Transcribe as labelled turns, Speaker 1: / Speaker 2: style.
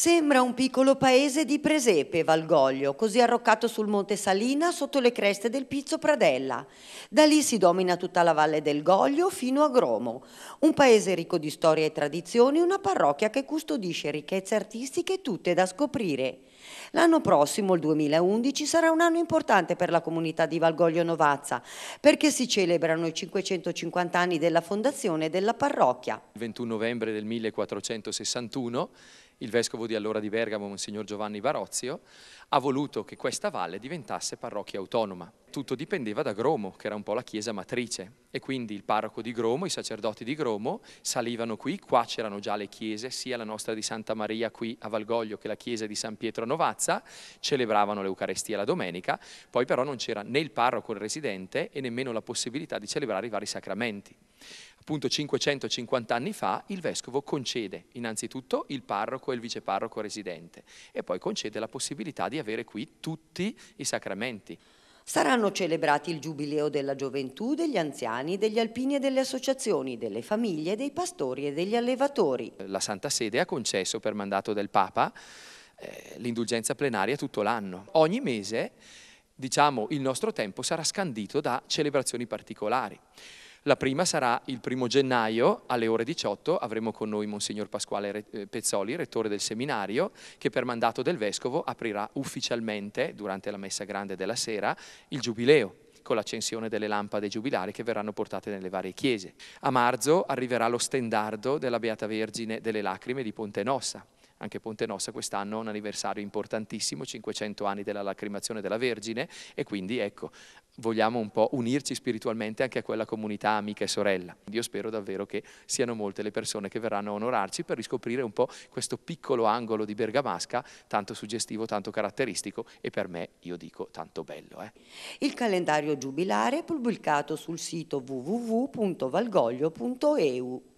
Speaker 1: Sembra un piccolo paese di presepe Valgoglio, così arroccato sul Monte Salina sotto le creste del Pizzo Pradella. Da lì si domina tutta la valle del Goglio fino a Gromo, un paese ricco di storia e tradizioni, una parrocchia che custodisce ricchezze artistiche tutte da scoprire. L'anno prossimo, il 2011, sarà un anno importante per la comunità di Valgoglio Novazza, perché si celebrano i 550 anni della fondazione della parrocchia.
Speaker 2: Il 21 novembre del 1461 il vescovo di allora di Bergamo, Monsignor Giovanni Barozio, ha voluto che questa valle diventasse parrocchia autonoma. Tutto dipendeva da Gromo, che era un po' la chiesa matrice, e quindi il parroco di Gromo, i sacerdoti di Gromo salivano qui, qua c'erano già le chiese, sia la nostra di Santa Maria qui a Valgoglio che la chiesa di San Pietro a Novazza, celebravano l'Eucarestia la domenica, poi però non c'era né il parroco residente e nemmeno la possibilità di celebrare i vari sacramenti appunto 550 anni fa, il vescovo concede innanzitutto il parroco e il viceparroco residente e poi concede la possibilità di avere qui tutti i sacramenti.
Speaker 1: Saranno celebrati il giubileo della gioventù, degli anziani, degli alpini e delle associazioni, delle famiglie, dei pastori e degli
Speaker 2: allevatori. La Santa Sede ha concesso per mandato del Papa eh, l'indulgenza plenaria tutto l'anno. Ogni mese, diciamo, il nostro tempo sarà scandito da celebrazioni particolari. La prima sarà il primo gennaio alle ore 18, avremo con noi Monsignor Pasquale eh, Pezzoli, rettore del seminario, che per mandato del Vescovo aprirà ufficialmente, durante la Messa Grande della Sera, il Giubileo con l'accensione delle lampade giubilari che verranno portate nelle varie chiese. A marzo arriverà lo stendardo della Beata Vergine delle Lacrime di Ponte Nossa anche Ponte Nossa quest'anno ha un anniversario importantissimo, 500 anni della lacrimazione della Vergine e quindi ecco, vogliamo un po' unirci spiritualmente anche a quella comunità amica e sorella. Io spero davvero che siano molte le persone che verranno a onorarci per riscoprire un po' questo piccolo angolo di Bergamasca, tanto suggestivo, tanto caratteristico e per me, io dico, tanto bello. Eh.
Speaker 1: Il calendario giubilare è pubblicato sul sito www.valgoglio.eu.